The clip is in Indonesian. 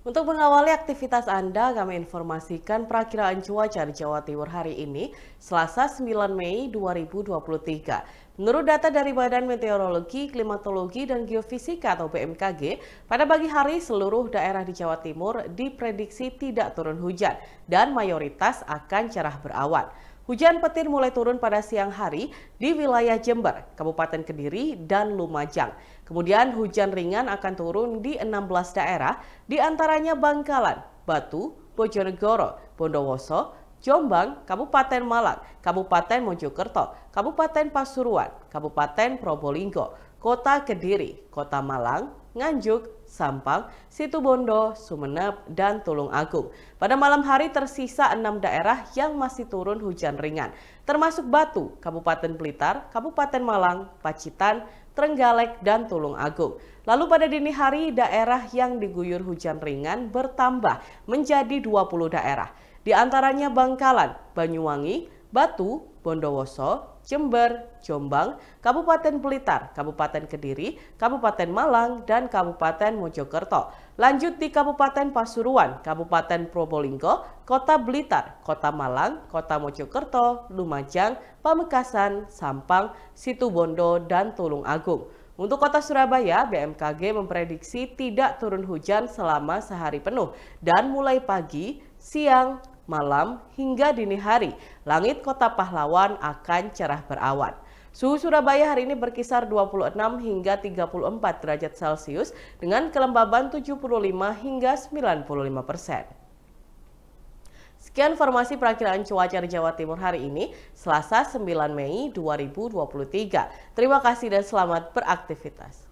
Untuk mengawali aktivitas Anda, kami informasikan perakiraan cuaca di Jawa Timur hari ini, Selasa 9 Mei 2023. Menurut data dari Badan Meteorologi, Klimatologi, dan Geofisika atau BMKG, pada pagi hari seluruh daerah di Jawa Timur diprediksi tidak turun hujan dan mayoritas akan cerah berawan. Hujan petir mulai turun pada siang hari di wilayah Jember, Kabupaten Kediri, dan Lumajang. Kemudian hujan ringan akan turun di 16 daerah, diantaranya Bangkalan, Batu, Bojonegoro, Bondowoso, Jombang, Kabupaten Malang, Kabupaten Mojokerto, Kabupaten Pasuruan, Kabupaten Probolinggo, Kota Kediri, Kota Malang, Nganjuk, Sampang, Situbondo, Sumeneb, dan Tulung Agung. Pada malam hari tersisa enam daerah yang masih turun hujan ringan, termasuk Batu, Kabupaten Blitar, Kabupaten Malang, Pacitan, Trenggalek, dan Tulung Agung. Lalu pada dini hari, daerah yang diguyur hujan ringan bertambah menjadi 20 daerah. Di antaranya Bangkalan, Banyuwangi, Batu, Bondowoso, Jember, Jombang, Kabupaten Blitar, Kabupaten Kediri, Kabupaten Malang, dan Kabupaten Mojokerto. Lanjut di Kabupaten Pasuruan, Kabupaten Probolinggo, Kota Blitar, Kota Malang, Kota Mojokerto, Lumajang, Pamekasan, Sampang, Situbondo, dan Tulung Agung. Untuk kota Surabaya, BMKG memprediksi tidak turun hujan selama sehari penuh dan mulai pagi, siang, malam hingga dini hari, langit kota pahlawan akan cerah berawan. Suhu Surabaya hari ini berkisar 26 hingga 34 derajat Celcius dengan kelembaban 75 hingga 95 persen. Sekian informasi perakiran cuaca di Jawa Timur hari ini, Selasa 9 Mei 2023. Terima kasih dan selamat beraktivitas.